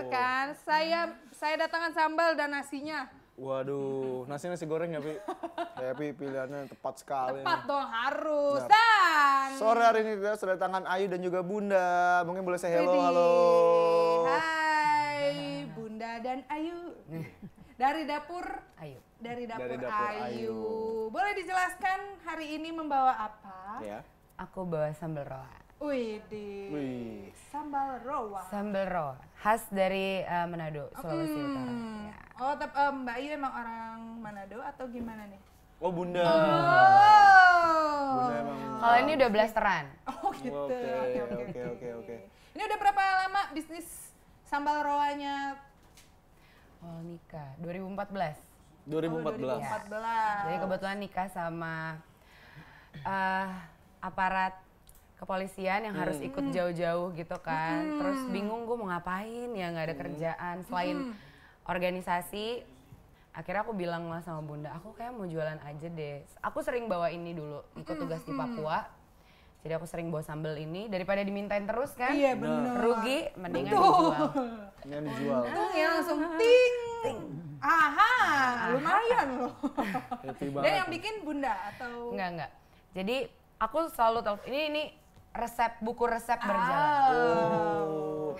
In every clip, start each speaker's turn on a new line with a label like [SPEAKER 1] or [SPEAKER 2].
[SPEAKER 1] Bener kan? Saya saya datangkan sambal dan nasinya.
[SPEAKER 2] Waduh,
[SPEAKER 1] nasi nasi goreng ya, Pi? ya, Pi, pilihannya tepat sekali. Tepat dong, harus. Nah, dan... Sore hari ini kita sudah tangan Ayu dan juga Bunda. Mungkin boleh saya hello, halo. Hai, Bunda dan Ayu. Dari dapur Ayu. Dari dapur, Dari dapur Ayu. Ayu. Boleh dijelaskan hari ini membawa apa? Ya.
[SPEAKER 2] Aku bawa sambal roa.
[SPEAKER 1] Wih, di sambal roa.
[SPEAKER 2] Sambal roa, khas dari uh, Manado, Sulawesi hmm. Utara.
[SPEAKER 1] Ya. Oh, tapi um, eh, Mbak Ayu emang orang Manado atau gimana nih? Oh, Bunda. Oh. Bunda emang. Kalau ini
[SPEAKER 2] udah blasteran. Oh,
[SPEAKER 1] gitu. Oh, oke, oke, oke, oke. Ini udah berapa lama bisnis
[SPEAKER 2] sambal roanya? Oh, nikah 2014.
[SPEAKER 1] 2014.
[SPEAKER 2] Oh, 2014. Ya. Jadi kebetulan nikah sama uh, aparat kepolisian yang hmm. harus ikut hmm. jauh-jauh gitu kan hmm. terus bingung gue mau ngapain ya nggak ada hmm. kerjaan selain hmm. organisasi akhirnya aku bilang lah sama bunda aku kayak mau jualan aja deh aku sering bawa ini dulu ikut hmm, tugas di Papua jadi aku sering bawa sambel ini daripada dimintain terus kan iya bener rugi mendingan Betul. dijual mendingan dijual ya langsung ah, ting ting aha ah. lumayan loh dan yang bikin bunda atau enggak enggak jadi aku selalu telepon ini ini resep buku resep oh. berjalan. Oh.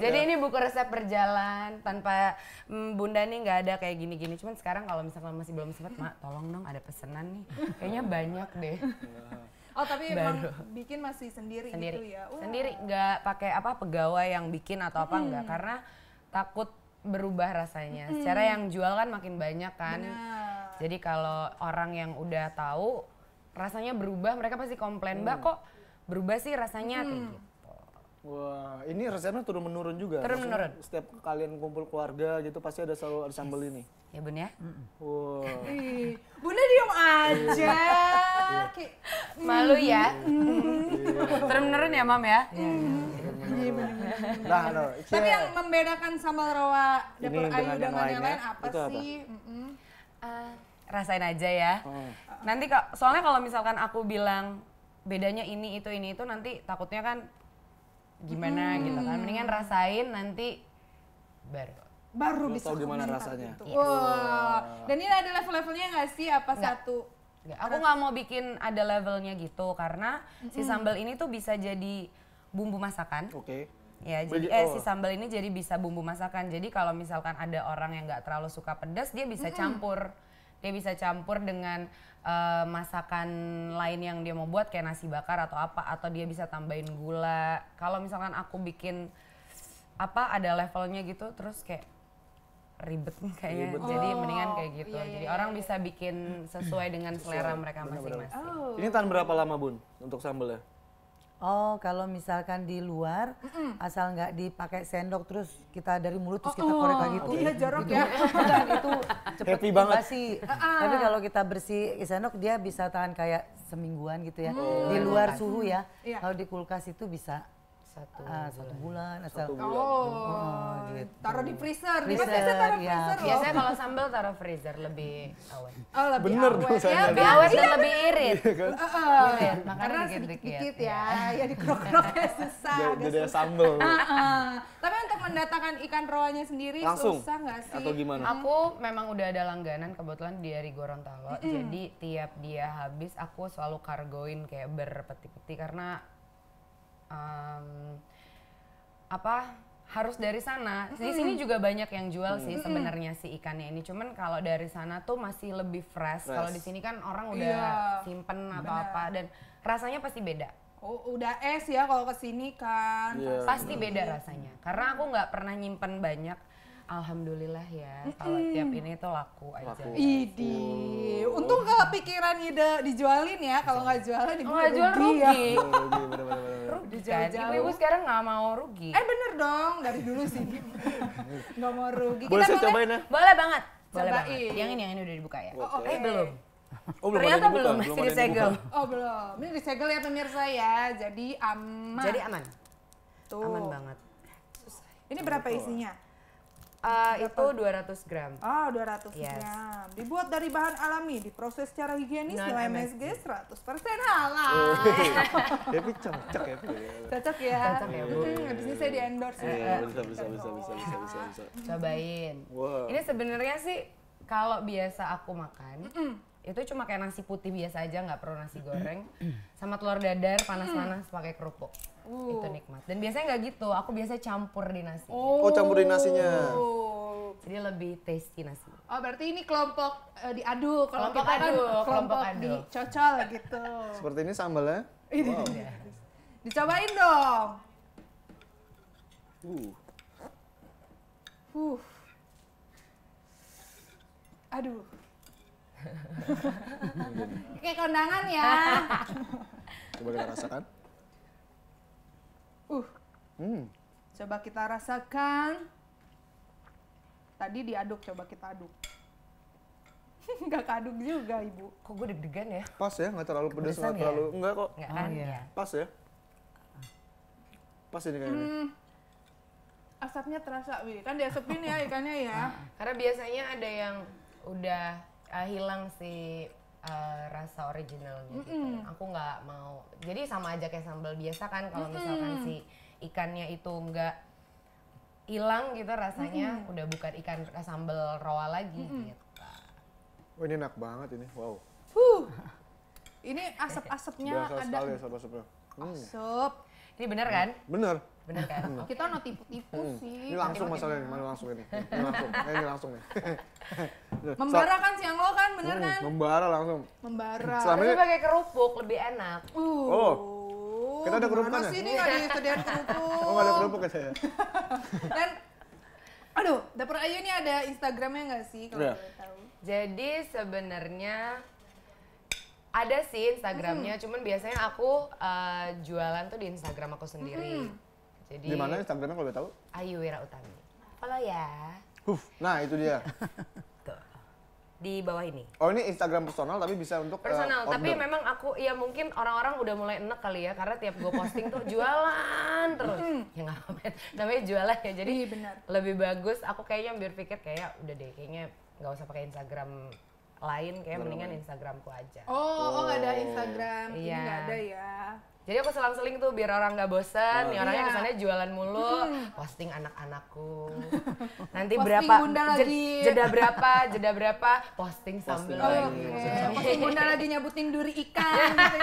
[SPEAKER 2] Jadi ini buku resep berjalan tanpa mm, Bunda nih nggak ada kayak gini-gini. Cuman sekarang kalau misalnya masih belum sempat, Mak, tolong dong ada pesanan nih. Kayaknya banyak deh.
[SPEAKER 1] Oh tapi Baru. bikin masih sendiri, sendiri. gitu ya? Wow. Sendiri,
[SPEAKER 2] nggak pakai apa pegawai yang bikin atau apa hmm. nggak karena takut berubah rasanya. Hmm. Secara yang jual kan makin banyak kan. Benar. Jadi kalau orang yang udah tahu rasanya berubah mereka pasti komplain, hmm. "Mbak kok berubah sih rasanya hmm. kayak gitu.
[SPEAKER 1] Wah, ini resepnya turun menurun juga. Turun menurun. Setiap kalian kumpul keluarga gitu pasti ada selalu ada sambal ini.
[SPEAKER 2] Ya bun ya. Mm -mm. Wah.
[SPEAKER 1] Wow. Bunda diem aja. Iya. Iya. Iya. Malu ya. turun menurun ya mam ya. Nah, no. Tapi yang membedakan sambal rawa dapur ayu dengan, dengan yang lain apa sih?
[SPEAKER 2] Ah, rasain aja ya. Oh. Nanti soalnya kalau misalkan aku bilang bedanya ini itu ini itu nanti takutnya kan gimana hmm. gitu kan mendingan rasain nanti baru baru Lu bisa tahu gimana rasanya gitu. Iya. wow. dan ini ada level-levelnya nggak sih apa Enggak. satu Enggak. aku nggak mau bikin ada levelnya gitu karena hmm si sambal ini tuh bisa jadi bumbu masakan oke okay. Ya, jadi oh. eh si oh. sambal ini jadi bisa bumbu masakan. Jadi kalau misalkan ada orang yang nggak terlalu suka pedas, dia bisa hmm campur dia bisa campur dengan uh, masakan lain yang dia mau buat kayak nasi bakar atau apa atau dia bisa tambahin gula kalau misalkan aku bikin apa ada levelnya gitu terus kayak ribet nih kayaknya ribet. jadi oh, mendingan kayak gitu iya, iya, jadi orang
[SPEAKER 3] iya. bisa bikin sesuai dengan selera mereka masing-masing oh. ini tahan
[SPEAKER 1] berapa lama bun
[SPEAKER 3] untuk sambelnya Oh, kalau misalkan di luar, Mm-mm. asal nggak dipakai sendok terus kita dari mulut terus kita oh, korek lagi itu, iya jarak itu, ya. itu cepet Happy banget. -uh. Tapi kalau kita bersih sendok dia bisa tahan kayak semingguan gitu ya. Oh. Di luar suhu ya. Iya. Kalau di kulkas itu bisa satu uh, satu bulan bulan satu oh, bulan. oh, oh gitu. taruh di freezer, freezer biasanya taruh ya. freezer biasanya kalau
[SPEAKER 2] sambal taruh freezer lebih awet
[SPEAKER 1] oh lebih bener awet dong, ya lebih kan? awet dan iya. lebih irit iya, kan? uh, uh, makanya sedikit, sedikit ya ya di krok-krok
[SPEAKER 2] susah jadi sambal tapi untuk mendatangkan ikan roanya sendiri Langsung? susah nggak sih atau gimana hmm? aku memang udah ada langganan kebetulan dari Gorontalo jadi tiap dia habis aku selalu kargoin kayak berpeti-peti karena um, apa harus dari sana. Di hmm. sini juga banyak yang jual sih hmm. sebenarnya si ikannya ini. Cuman kalau dari sana tuh masih lebih fresh. fresh. Kalau di sini kan orang udah yeah. simpen atau apa dan rasanya pasti beda. Oh, udah es ya kalau kesini kan. Yeah. Pasti hmm. beda rasanya. Karena aku nggak pernah nyimpen banyak. Alhamdulillah ya, kalau tiap ini tuh
[SPEAKER 1] laku aja. Laku. Idi, untung kepikiran ide dijualin ya, kalau nggak jualan dijual oh, ya. rugi, rugi, rugi kan. Ibu-ibu sekarang nggak mau rugi. Eh bener dong, dari dulu sih. nggak mau rugi. Boleh Kita saya boleh, cobain ya? Boleh banget. Boleh cobain. banget. Yang ini, yang ini udah dibuka ya? Oh, okay. Eh belum. Oh, belum Ternyata belum, masih belum disegel. Oh belum, ini disegel ya pemirsa ya, jadi aman. Jadi aman.
[SPEAKER 2] Tuh. Aman banget.
[SPEAKER 1] Ini berapa isinya? Uh, itu 200 gram. Oh, 200 yes. gram. Dibuat dari bahan alami, diproses secara higienis nilai MSG 100% halal. Tapi cocok ya, Cocok ya. Cocok ya, Bu. Hmm, Habis ini saya di-endorse. Eh, ya. iya, bisa, bisa, bisa, bisa, bisa, bisa, bisa. Cobain. Wow. Ini
[SPEAKER 2] sebenarnya sih kalau biasa aku makan, mm -mm itu cuma kayak nasi putih biasa aja nggak perlu nasi goreng sama telur dadar panas-panas pakai kerupuk uh. itu nikmat dan biasanya nggak gitu aku biasanya campur di nasi
[SPEAKER 1] oh, oh campur di nasinya
[SPEAKER 2] jadi lebih tasty nasi
[SPEAKER 1] oh berarti ini kelompok uh, diaduk kalau kelompok kita kan adu, kelompok, kelompok adu. dicocol gitu seperti ini sambalnya wow. dicobain dong uh uh aduh Kayak kondangan ya. Coba kita rasakan. Uh. Hmm. Coba kita rasakan. Tadi diaduk, coba kita aduk. Enggak kaduk juga, Ibu. Kok gue deg-degan ya? Pas ya, nggak terlalu pedas, nggak ya? terlalu... Enggak kok. Enggak kan? Oh, iya. iya. Pas ya. Pas ini kayaknya. Hmm asapnya terasa, Wi. Kan dia diasepin ya ikannya ya. Ah. Karena biasanya ada yang udah
[SPEAKER 2] uh, hilang si uh, ah, rasa originalnya mm -mm. gitu. Aku nggak mau. Jadi sama aja kayak sambal biasa kan kalau mm -mm. misalkan si ikannya itu nggak hilang gitu rasanya mm -mm. udah bukan ikan eh, sambal rawa lagi mm -mm. gitu.
[SPEAKER 1] oh, ini enak banget ini. Wow. Huh. Ini asap-asapnya ada. Sekali asap-asapnya. Hmm. Asap. Ini benar kan? Benar bener kan? Hmm. Kita no tipu-tipu hmm. sih. Ini langsung masalahnya, mana langsung ini. Ini langsung, ini langsung nih. membara kan
[SPEAKER 2] siang lo kan, bener hmm, kan?
[SPEAKER 1] Membara langsung.
[SPEAKER 2] Membara. Selama ini pakai kerupuk lebih enak. Uh. Oh.
[SPEAKER 1] Kita ada kerupuk kan? Ya? sih ini nggak disediain kerupuk? Oh ada kerupuk ya saya. Dan aduh, dapur Ayu ini ada Instagramnya nggak sih kalau yeah. Iya. tahu? Jadi
[SPEAKER 2] sebenarnya ada sih Instagramnya, hmm. cuman biasanya aku uh, jualan tuh di Instagram aku sendiri. Hmm jadi di mana
[SPEAKER 1] Instagramnya kalau boleh tahu?
[SPEAKER 2] Ayu Wira Utami. Follow ya.
[SPEAKER 1] Huff, nah itu dia. Di bawah ini. Oh ini Instagram personal tapi bisa untuk personal. Uh, tapi
[SPEAKER 2] memang aku ya mungkin orang-orang udah mulai enek kali ya karena tiap gue posting tuh jualan terus. Mm. ya nggak apa Namanya jualan ya jadi iya, benar. lebih bagus. Aku kayaknya berpikir kayak udah deh kayaknya nggak usah pakai Instagram lain kayak mendingan Instagramku aja. Oh, oh oh ada Instagram, iya. ini gak ada ya. Jadi aku selang-seling tuh biar orang nggak bosan. Oh, Nih orangnya iya. kesannya jualan mulu, posting anak-anakku. Nanti posting berapa bunda jeda berapa, jeda berapa, posting
[SPEAKER 3] sambil oh, lagi. Okay. Iya, posting bunda lagi nyabutin duri ikan.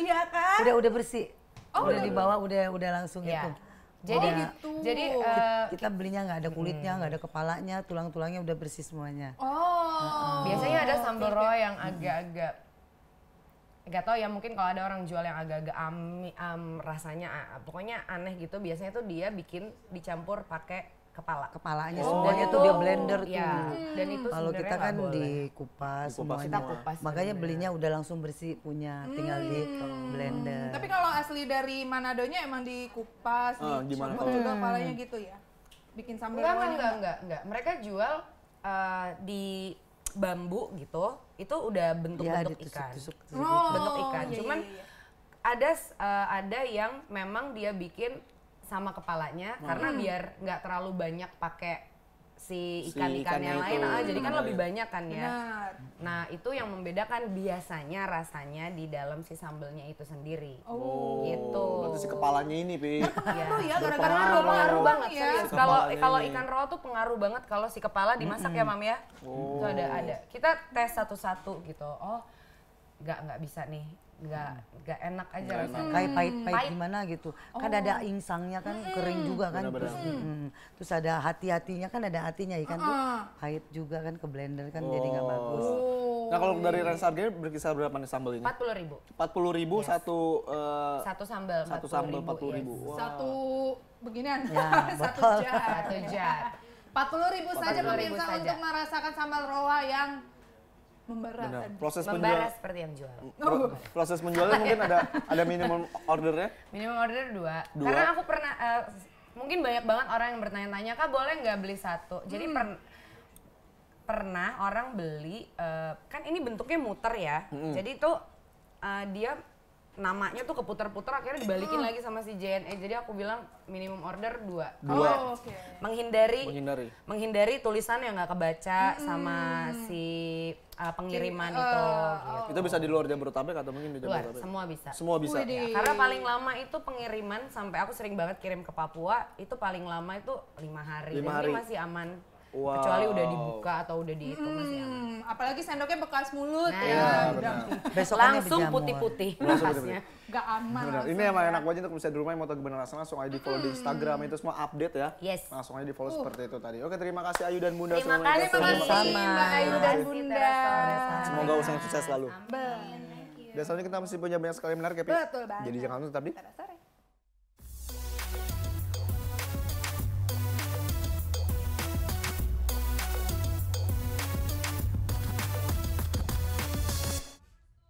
[SPEAKER 3] Gitu ya. iya kan? Udah udah bersih. Oh, udah, udah dibawa udah udah langsung yeah. itu. Jadi oh, gitu. jadi uh, kita belinya nggak ada kulitnya, nggak hmm. ada kepalanya, tulang-tulangnya udah bersih semuanya.
[SPEAKER 1] Oh. uh Biasanya ada sambal roy yang
[SPEAKER 2] agak-agak Gak tau ya mungkin kalau ada orang jual yang agak-agak am, am rasanya pokoknya aneh gitu biasanya tuh dia bikin dicampur pakai kepala kepalanya oh. semuanya tuh dia blender ya. tuh iya. dan itu
[SPEAKER 3] kalau kita kan dikupas, kupas semuanya kita kupas makanya belinya udah langsung bersih punya tinggal di hmm. blender tapi
[SPEAKER 1] kalau asli dari Manadonya emang dikupas uh, gimana kalau juga hmm. kepalanya gitu ya bikin sambal enggak, enggak enggak enggak mereka jual uh,
[SPEAKER 2] di bambu gitu itu udah bentuk-bentuk iya, ikan tusuk, tusuk, tusuk. Oh, bentuk ikan iya, iya cuman ada uh, ada yang memang dia bikin sama kepalanya hmm. karena biar nggak terlalu banyak pakai si ikan si ikan yang lain nah, jadi kan lebih iya. banyak kan ya Benar. nah itu yang membedakan biasanya rasanya di dalam si sambelnya itu sendiri oh, oh gitu berarti si
[SPEAKER 1] kepalanya ini pi iya. ya karena
[SPEAKER 2] pengaruh, banget ya kalau kalau ikan raw tuh pengaruh banget kalau si kepala dimasak mm -hmm. ya mam ya oh. itu ada oh. ada kita tes satu-satu gitu oh nggak nggak bisa nih
[SPEAKER 3] nggak nggak enak aja gak Kayak pahit-pahit hmm, gimana gitu. Kan oh. Kan ada insangnya kan hmm. kering juga kan. Benar -benar. Terus, hmm. terus ada hati-hatinya kan ada hatinya ikan ya uh -uh. tuh pahit juga kan ke blender kan oh. jadi nggak oh. bagus. Nah kalau dari
[SPEAKER 1] range harganya berkisar berapa nih sambal ini? Empat puluh ribu. Empat puluh ribu yes. satu uh, satu sambal. Satu sambal empat puluh ribu. Yes. Wow. Satu beginian. Ya, satu jar. Satu jar. Empat puluh ribu saja pemirsa untuk merasakan sambal roa yang membara Benar. proses membara menjual, seperti yang jual pro, oh. proses menjualnya ya? mungkin ada ada minimum ordernya
[SPEAKER 2] minimum order dua, dua. karena aku pernah uh, mungkin banyak banget orang yang bertanya-tanya kak boleh nggak beli satu jadi hmm. per, pernah orang beli uh, kan ini bentuknya muter ya hmm. jadi itu uh, eh, dia namanya tuh keputer-puter akhirnya dibalikin hmm. lagi sama si JNE jadi aku bilang minimum order dua dua oh, oh okay. menghindari menghindari menghindari tulisan yang nggak kebaca hmm. sama si uh, pengiriman uh, itu uh, gitu. Oh.
[SPEAKER 1] itu bisa di luar jam Jabodetabek atau mungkin di Jabodetabek luar, semua bisa semua bisa ya.
[SPEAKER 2] karena paling lama itu pengiriman sampai aku sering banget kirim ke Papua itu paling lama itu lima hari lima hari. ini masih aman Wow. Kecuali udah dibuka atau udah dihitung
[SPEAKER 1] hmm, masih aman. Apalagi sendoknya bekas mulut nah, ya. Iya, Besok langsung putih-putih bekasnya. Gak aman. Benar. Ini emang ya. enak aja untuk bisa di rumah yang mau tahu gimana rasanya langsung aja di follow hmm. di Instagram itu semua update ya. Yes. Langsung aja di follow uh. seperti itu tadi. Oke terima kasih Ayu dan Bunda terima Terima kasih Mbak Ayu dan Bunda. Semoga usahanya sukses selalu. Amin. Dan selanjutnya kita masih punya banyak sekali menarik ya Pi. Betul banget. Jadi jangan lupa tetap di.